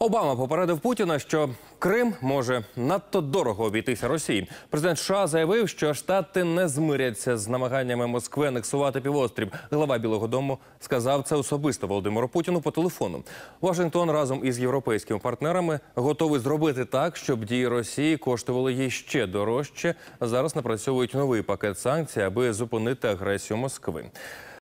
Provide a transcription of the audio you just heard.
Обама попередив Путіна, що Крим може надто дорого обійтися Росії. Президент США заявив, що Штати не змиряться з намаганнями Москви анексувати півострів. Глава Білого Дому сказав це особисто Володимиру Путіну по телефону. Вашингтон разом із європейськими партнерами готовий зробити так, щоб дії Росії коштували їй ще дорожче. Зараз напрацьовують новий пакет санкцій, аби зупинити агресію Москви.